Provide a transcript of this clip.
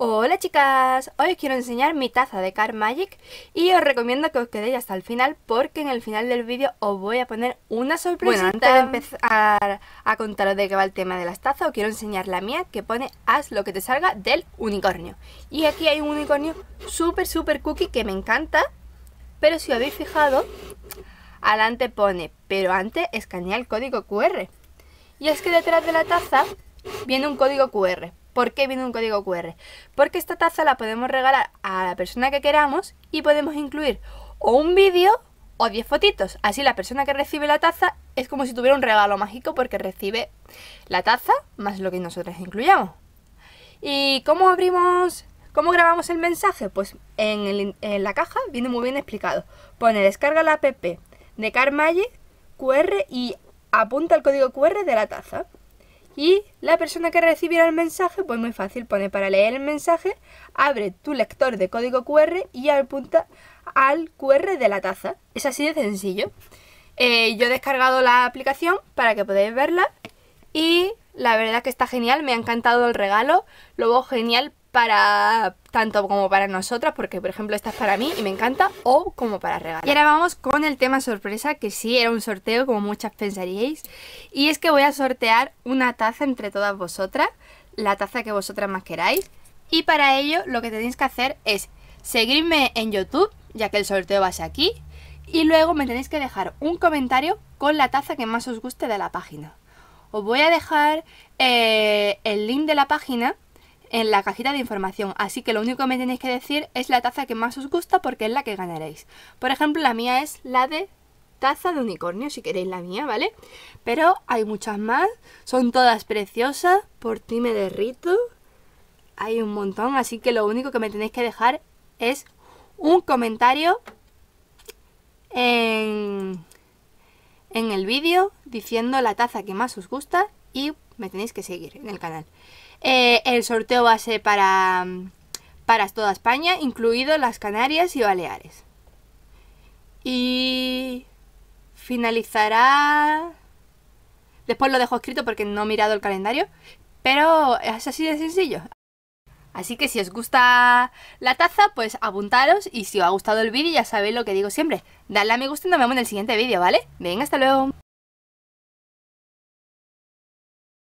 Hola chicas, hoy os quiero enseñar mi taza de Car Magic y os recomiendo que os quedéis hasta el final porque en el final del vídeo os voy a poner una sorpresa. Bueno, antes de empezar a contaros de qué va el tema de las tazas, os quiero enseñar la mía que pone haz lo que te salga del unicornio. Y aquí hay un unicornio súper súper cookie que me encanta, pero si habéis fijado, adelante pone, pero antes escanea el código QR. Y es que detrás de la taza viene un código QR. ¿Por qué viene un código QR? Porque esta taza la podemos regalar a la persona que queramos y podemos incluir o un vídeo o 10 fotitos. Así la persona que recibe la taza es como si tuviera un regalo mágico porque recibe la taza más lo que nosotros incluyamos. ¿Y cómo abrimos, cómo grabamos el mensaje? Pues en, la caja viene muy bien explicado. Pone descarga la app de CarMagic QR y apunta el código QR de la taza. Y la persona que recibirá el mensaje, pues muy fácil, pone para leer el mensaje, abre tu lector de código QR y apunta al QR de la taza. Es así de sencillo. Eh, yo he descargado la aplicación para que podáis verla y la verdad que está genial, me ha encantado el regalo, lo veo genial para tanto como para nosotras, porque por ejemplo esta es para mí y me encanta, o como para regalar. Y ahora vamos con el tema sorpresa, que sí era un sorteo, como muchas pensaríais, y es que voy a sortear una taza entre todas vosotras, la taza que vosotras más queráis, y para ello lo que tenéis que hacer es seguirme en YouTube, ya que el sorteo va a ser aquí, y luego me tenéis que dejar un comentario con la taza que más os guste de la página. Os voy a dejar eh, el link de la página en la cajita de información, así que lo único que me tenéis que decir es la taza que más os gusta porque es la que ganaréis. Por ejemplo, la mía es la de taza de unicornio, si queréis la mía, ¿vale? Pero hay muchas más, son todas preciosas, por ti me derrito, hay un montón, así que lo único que me tenéis que dejar es un comentario en, en el vídeo diciendo la taza que más os gusta y me tenéis que seguir en el canal. Eh, el sorteo va a ser para, para toda España, incluido las Canarias y Baleares. Y finalizará... Después lo dejo escrito porque no he mirado el calendario, pero es así de sencillo. Así que si os gusta la taza, pues apuntaros y si os ha gustado el vídeo ya sabéis lo que digo siempre. Dadle a me gusta y nos vemos en el siguiente vídeo, ¿vale? Venga, hasta luego.